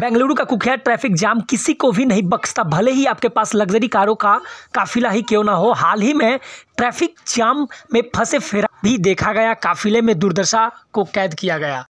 बेंगलुरु का कुख्यात traffic jam किसी को भी नहीं बख्शता भले ही आपके पास लग्जरी कारों का काफिला ही क्यों ना हो हाल ही में ट्रैफिक जाम में फंसे फेरा भी देखा गया काफिले में दुर्दशा को कैद किया गया